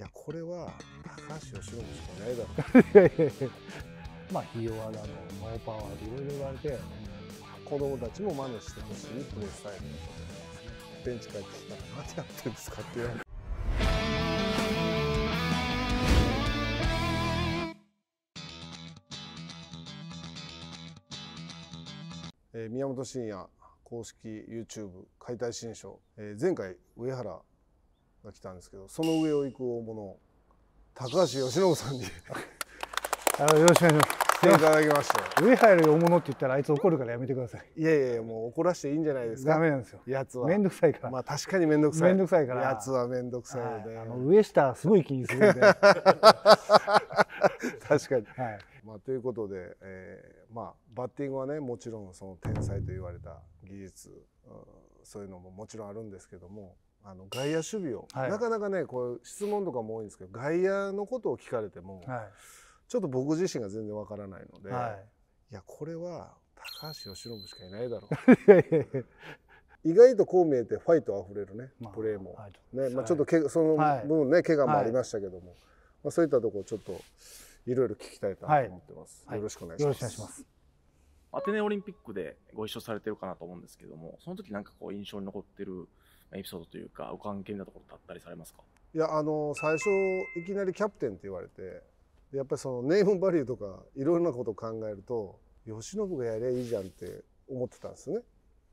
いやこれは高橋由伸しかないだろういやいいやまあひ弱だのマイパワーでいろいろ言われて子供たちも真似してほしいプレースタイルのことベンチ帰ってきたら何やってるんですかって言われて。え宮本慎也公式 YouTube 解体新書、えー、前回上原が来たんですけどその上を行く大物高橋由伸さんに あよろしくお願いしますいただきました上入る大物って言ったらあいつ怒るからやめてくださいいやいやいやもう怒らしていいんじゃないですかダメなんですよやつは面倒くさいからまあ確かに面倒くさい面倒くさいからやつは面倒くさいので、はい、あの上下すごい気にするんで 確かに、はいまあ、ということで、えーまあ、バッティングはねもちろんその天才と言われた技術、うん、そういうのももちろんあるんですけどもあの外野守備を、はい、なかなかねこう質問とかも多いんですけど外野のことを聞かれても、はい、ちょっと僕自身が全然わからないので、はい、いやこれは高橋由伸しかいないだろう。意外とこう見えてファイトあふれるね、まあ、プレーも、ねまあ、ちょっとけその分ね、はい、怪我もありましたけども、まあ、そういったところちょっといろいろ聞きたいと思ってます、よろしくお願いしますアテネオリンピックでご一緒されてるかなと思うんですけどもその時なんかこう印象に残ってるエピソードというか、お関係なところだったりされますかいや、あの、最初、いきなりキャプテンって言われて、やっぱりそのネームバリューとか、いろんなことを考えると、吉野喜がやりゃいいじゃんって思ってたんですね。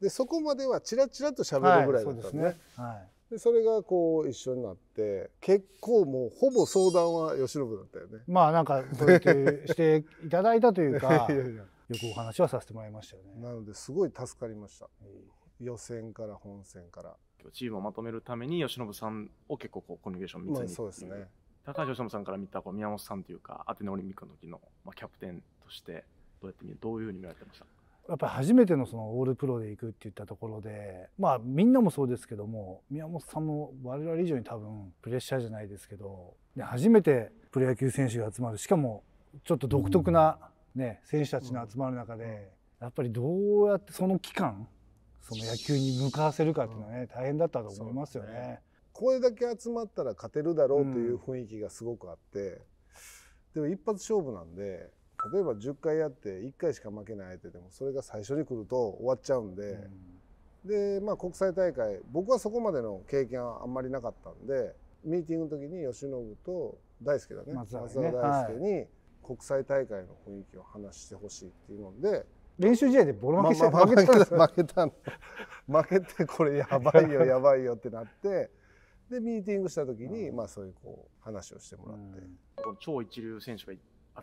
で、そこまではチラチラと喋るぐらいだったんで、はい、ね。はいでそれがこう一緒になって結構もうほぼ相談は吉野喜だったよねまあなんかそうやしていただいたというか よくお話はさせてもらいましたよねなのですごい助かりました、うん予選から本戦からチームをまとめるために由伸さんを結構こうコミュニケーション密に、まあ、そうですね高橋由伸さんから見たこう宮本さんというかアテネオリンピックの時の、まあ、キャプテンとしてどうやってどういうふうに見られてましたやっぱり初めてのそのオールプロで行くっていったところでまあみんなもそうですけども宮本さんも我々以上に多分プレッシャーじゃないですけど初めてプロ野球選手が集まるしかもちょっと独特なね、ね、うん、選手たちの集まる中で、うん、やっぱりどうやってその期間その野球に向かわせるかっていうのはね、大変だったと思いますよね。ねこれだけ集まったら勝てるだろうという雰囲気がすごくあって、でも一発勝負なんで例えば10回やって1回しか負けない相手でもそれが最初に来ると終わっちゃうんで、うん、でまあ、国際大会僕はそこまでの経験はあんまりなかったんでミーティングの時に慶喜と大輔だね松田、大輔に国際大会の雰囲気を話してほしいっていうので、はい、練習試合でボロ負けして、まあ、負けた 負けた負けてこれやばいよ やばいよってなってでミーティングした時に、うん、まあそういうこう話をしてもらって、うん、超一流選手が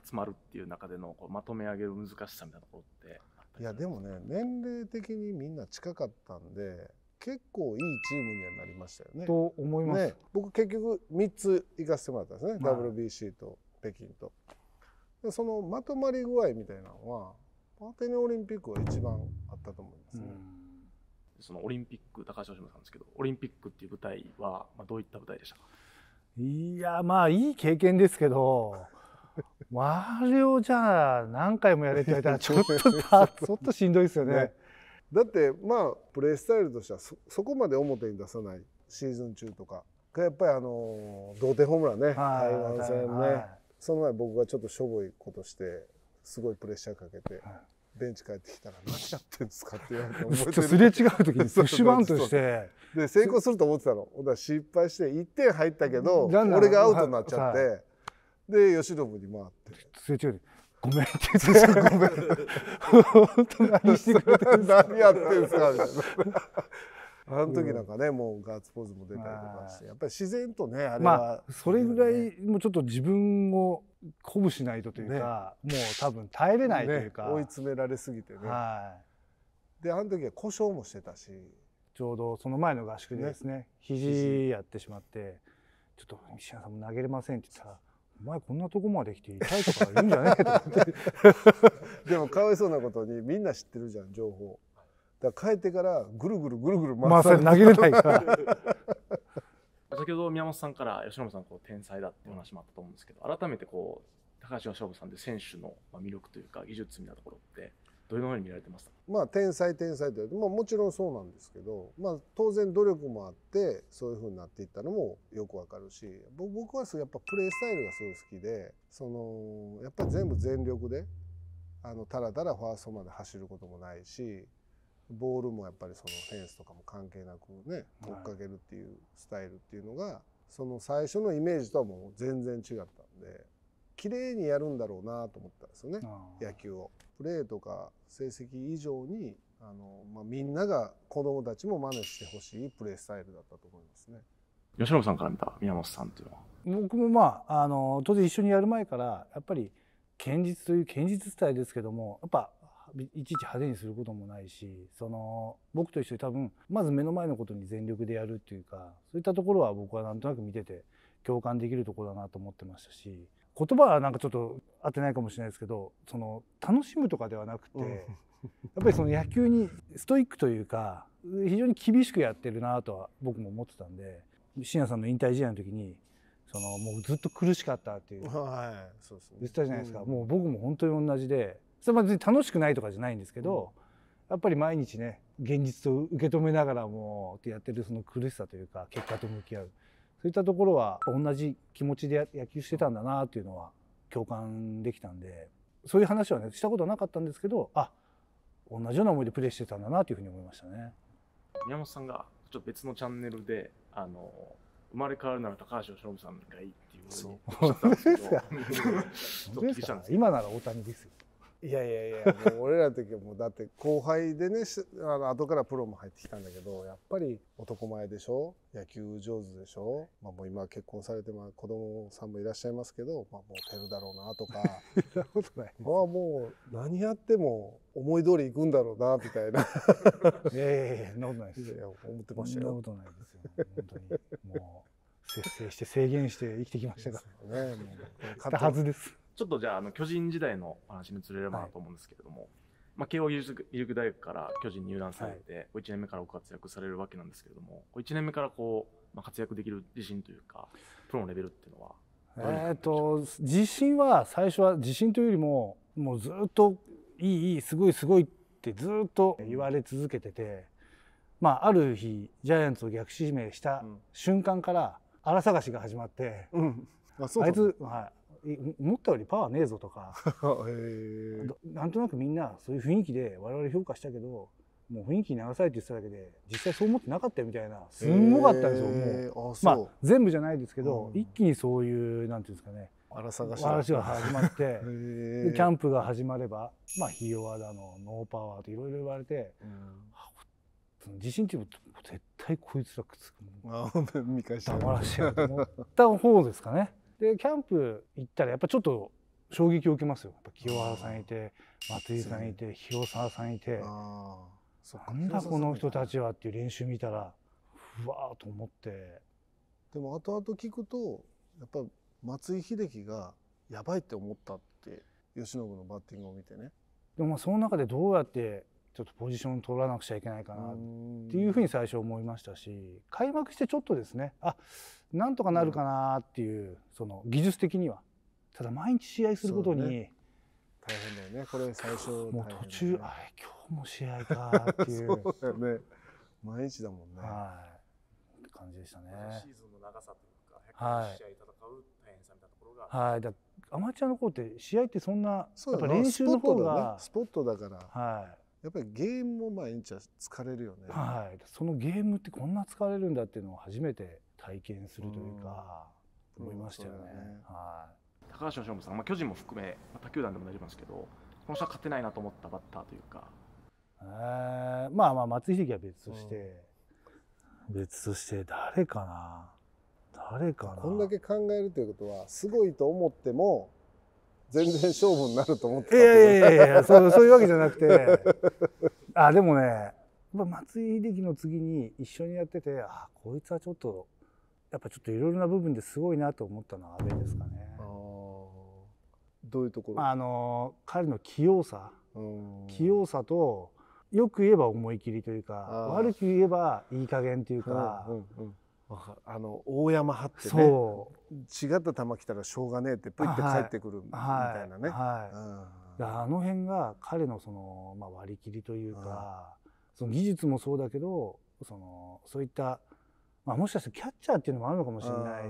集まるっていう中でのこうまとめ上げる難しさみたいなところっていやでもね年齢的にみんな近かったんで結構いいチームにはなりましたよね。と思います、ね、僕結局3つ行かせてもらったんですね、まあ、WBC と北京と。そのまとまり具合みたいなのはアテネオリンピックは一番あったと思いますね。そのオリンピック、高橋俊さんですけど、オリンピックっていう舞台は、まあ、どういった舞台でしたかいや、まあ、いい経験ですけど、あれをじゃあ、何回もやれって言われたら、ちょっと、ちょっとしんどいですよね。ねだって、まあ、プレースタイルとしてはそ、そこまで表に出さない、シーズン中とか、やっぱり、あのー、同点ホームランね、台湾戦ね、はい、その前、僕がちょっとしょぼいことして、すごいプレッシャーかけて。ベンチ帰ってきたら何やってんですかって言われて覚えてる。すれ違う時にプッシュバントして。で、成功すると思ってたの。ほら失敗して1点入ったけど、俺がアウトになっちゃって、で、吉信に回って。すれ違う。ごめんって言って、ごめん。本当何してくれてるんですか何やってんですかみたいな。あの時なんかね、うん、もうガッツポーズも出たりとかしてやっぱり自然とねあれは、まあ、それぐらいもうちょっと自分を鼓舞しないとというか、ね、もう多分耐えれないというか、ね、追い詰められすぎてね、はい、であの時は故障もしてたしちょうどその前の合宿でですねね肘やってしまってちょっと西山さんも投げれませんって言ったら。お前こんなとこまで来て痛いとか言うんじゃねえと思って でもかわいそうなことにみんな知ってるじゃん情報だから帰ってからぐるぐるぐるぐる回され投げれないから 先ほど宮本さんから吉野さんこう天才だって話もあったと思うんですけど改めてこう高橋由伸さんで選手の魅力というか技術みたいなところってどのように見られてますまあ天才天才とて、まあ、もちろんそうなんですけど、まあ、当然努力もあってそういうふうになっていったのもよくわかるし僕はやっぱプレースタイルがすごい好きでそのやっぱり全部全力であのたらたらファーストまで走ることもないしボールもやっぱりそのフェンスとかも関係なくね追っかけるっていうスタイルっていうのがその最初のイメージとはもう全然違ったんで綺麗にやるんだろうなと思ったんですよね野球を。プレーとか成績以上にあの、まあ、みんなが子供たちも真似してほしいプレースタイルだったと思いますね。吉野さんから見た宮本さんっていうのは僕もまああの当然一緒にやる前からやっぱり堅実という堅実スタイルですけどもやっぱいちいち派手にすることもないしその僕と一緒に多分まず目の前のことに全力でやるっていうかそういったところは僕はなんとなく見てて共感できるとこだなと思ってましたし言葉はなんかちょっと合ってないかもしれないですけどその楽しむとかではなくて、うん、やっぱりその野球にストイックというか非常に厳しくやってるなとは僕も思ってたんで信也さんの引退試合の時にそのもうずっと苦しかったっていう、はい、そうそう言ってたじゃないですか、うん、もう僕も本当に同じでそれ別に楽しくないとかじゃないんですけど、やっぱり毎日ね現実と受け止めながらもやってるその苦しさというか結果と向き合うそういったところは同じ気持ちで野球してたんだなっていうのは共感できたんでそういう話はねしたことはなかったんですけどあ同じような思いでプレーしてたんだなというふうに思いましたね宮本さんがちょっと別のチャンネルであの生まれ変わるなら高橋由伸さんがいいっていうふうにおっしゃったんですけど 今なら大谷ですよいやいやいやもう 俺らの時はもうだって後輩でねあの後からプロも入ってきたんだけどやっぱり男前でしょ野球上手でしょ、まあ、もう今結婚されて、まあ、子供さんもいらっしゃいますけど、まあ、もうてるだろうなとかそんなことないまあもう何やっても思い通りいくんだろうなみたいな いやいやいやそんなことないですや思ってましたよそんなことないですよ本当にもう節制して制限して生きてきましたからね。たはずです。ちょっとじゃあ、あの、巨人時代の話に移れればなと思うんですけれども、はい、まあ、慶応義塾大学から巨人入団されて、はい、1年目からご活躍されるわけなんですけれども、1年目からこう、まあ、活躍できる自信というか、プロのレベルっていうのはえっと、自信は、最初は自信というよりも、もうずっと、いい、いい、すごい、すごいってずっと言われ続けてて、まあ、ある日、ジャイアンツを逆指名した瞬間から、荒探しが始まって、うん、ああいつ、はい、思ったよりパワーねえぞとか なんとなくみんなそういう雰囲気で我々評価したけどもう雰囲気に流されて言ってただけで実際そう思ってなかったよみたいなすんごかったんですよもうまあ、全部じゃないですけど、うん、一気にそういうなんていうんですかね嵐が始まって キャンプが始まれば、まあ、ひ弱だのノーパワーといろいろ言われて、うん、地震っていう絶対こいつらくっつくの見返したと思った方ですかね。でキャンプ行ったらやっぱちょっと衝撃を受けますよや清原さんいて松井さんいて広沢さんいてなんだこの人たちはっていう練習見たらふわーと思ってでも後々聞くとやっぱ松井秀喜がやばいって思ったって由伸のバッティングを見てねでもその中でどうやってちょっとポジション取らなくちゃいけないかなっていうふうに最初思いましたし開幕してちょっとですねあなんとかなるかなっていう、その技術的にはただ毎日試合することに、ね、大変だよねこれ最初、ね、もう途中あれ今日も試合かっていうそうだね毎日だもんねはいって感じでしたねシーズンの長さというか100試合戦う大変さみたいなところがはい、はい、だアマチュアのうって試合ってそんな、やっぱ練習の方がスポットだからはいやっぱりゲームもまあエンチは疲れるよね。はい。そのゲームってこんな疲れるんだっていうのを初めて体験するというか、うん、思いましたよね。うん、ねはい。高橋由伸さん、まあ、巨人も含め、ま他球団でもなりますけど、この人は勝てないなと思ったバッターというか。えー、まあまあ、松井秀喜は別として、うん、別として誰かな。誰かな。こんだけ考えるということは、すごいと思っても、全然勝負になると思ってたいやいやいやいやそうそういうわけじゃなくて あでもね松井秀喜の次に一緒にやっててあこいつはちょっとやっぱちょっといろいろな部分ですごいなと思ったのは阿部ですかね。どういうところあの彼の器用さ器用さとよく言えば思い切りというか悪く言えばいい加減というか、うんうんうん、あの大山張ってね違った球来たらしょうがねえってプイって帰ってくるみたいなね、はいあの辺が彼のその、まあ、割り切りというか、その技術もそうだけどそのそういった、まあ、もしかしてキャッチャーっていうのもあるのかもしれない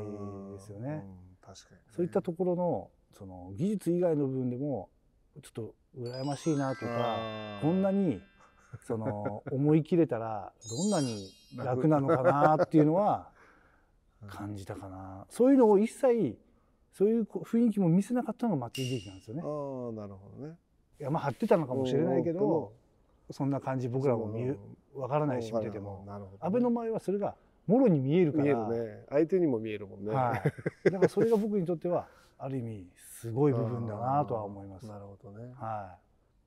ですよね。確かに、ね、そういったところのその技術以外の部分でもちょっと羨ましいなとかこんなにその 思い切れたらどんなに楽なのかなっていうのは感じたかな、そういうのを一切そういう雰囲気も見せなかったのが松井秀喜なんですよね。あなるほどね山張ってたのかもしれないけどそんな感じ僕らも見分からないし見てても、ね、安倍の前はそれがもろに見えるから、ね、相手にも見えるもんね、はい、だからそれが僕にとってはある意味すごい部分だなとは思います。なるほどね、は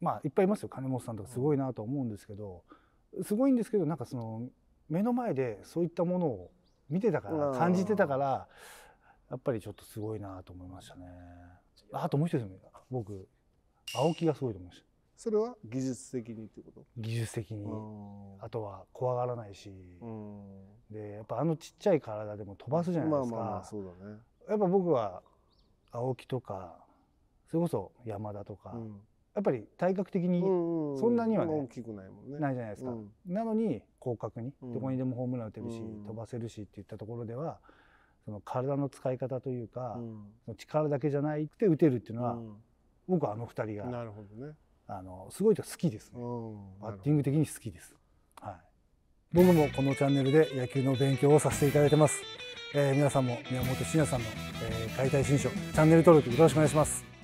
い、まあいっぱいいますよ金本さんとかすごいなと思うんですけど、すごいんですけどなんかその目の前でそういったものを見てたから感じてたからやっぱりちょっとすごいなと思いましたねあともう一つ僕青木がすごいと思いましたそれは技術的にってこと技術的にあとは怖がらないしでやっぱあのちっちゃい体でも飛ばすじゃないですか、まあまあまあそうだねやっぱ僕は青木とかそれこそ山田とか、うんやっぱり体格的にそんなにはね、うんうん、大きくないもんねないじゃないですか、うん、なのに広角にどこにでもホームラン打てるし、飛ばせるしっていったところではその体の使い方というか、その力だけじゃなくて打てるっていうのは、僕はあの二人がなるほど、ね、あのすごいと好きですね、バッティング的に好きです、はい、僕もこのチャンネルで野球の勉強をさせていただいてます、えー、皆さんも宮本慎也さんの、えー、解体新書チャンネル登録よろしくお願いします